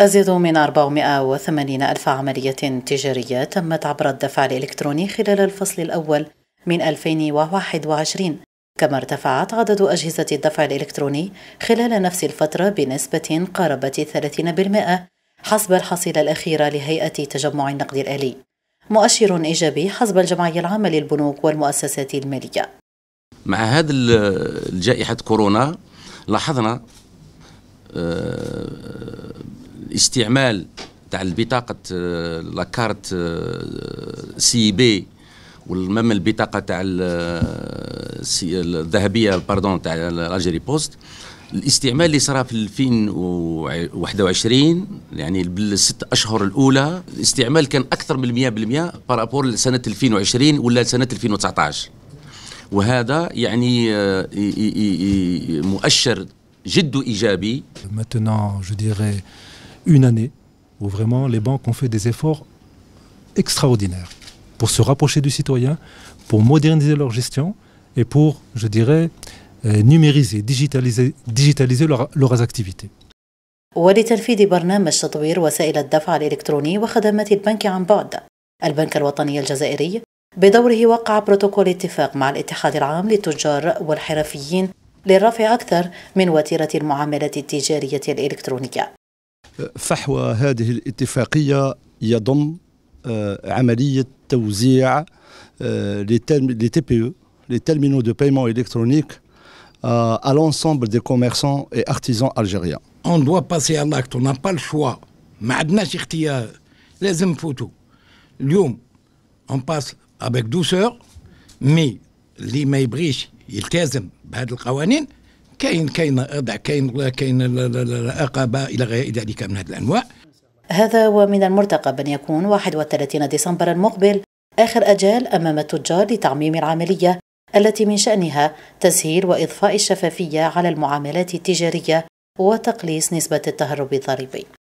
أزيد من 480 ألف عملية تجارية تمت عبر الدفع الإلكتروني خلال الفصل الأول من 2021 كما ارتفعت عدد أجهزة الدفع الإلكتروني خلال نفس الفترة بنسبة قاربت 30% حسب الحصيلة الأخيرة لهيئة تجمع النقد الآلي مؤشر إيجابي حسب الجمعية العامة للبنوك والمؤسسات المالية مع هذا الجائحة كورونا لاحظنا الاستعمال تاع البطاقه آه، لاكارت آه، سي بي والمم البطاقه تاع آه، الذهبيه باردون تاع الجيري بوست الاستعمال اللي صرا في 2021 يعني بالست اشهر الاولى الاستعمال كان اكثر من 100% بارابور لسنه 2020 ولا سنه 2019 وهذا يعني مؤشر Maintenant, je dirais une année où vraiment les banques ont fait des efforts extraordinaires pour se rapprocher du citoyen, pour moderniser leur gestion et pour, je dirais, euh, numériser, digitaliser, digitaliser leur, leurs activités. ولتنفيذ برنامج تطوير وسائل الدفع الإلكتروني وخدمات البنك عن بعد البنك الوطني الجزائري بدوره وقع بروتوكول اتفاق مع الاتحاد العام للتجار والحرفيين les rafraîchis acteurs, mais nous avons fait une tigérie électronique. La fin de cette étude est de faire des TPE, les terminaux de paiement électronique, à l'ensemble des commerçants et artisans algériens. On doit passer à l'acte, on n'a pas le choix. Mais je vais vous dire les infos. L'homme, on passe avec douceur, mais l'email briche. يلتزم بهذه القوانين كاين كاين اضع كاين كاين الرقابه الى غير ذلك من هذه الانواع هذا ومن المرتقب ان يكون 31 ديسمبر المقبل اخر اجال امام التجار لتعميم العمليه التي من شانها تسهيل واضفاء الشفافيه على المعاملات التجاريه وتقليص نسبه التهرب الضريبي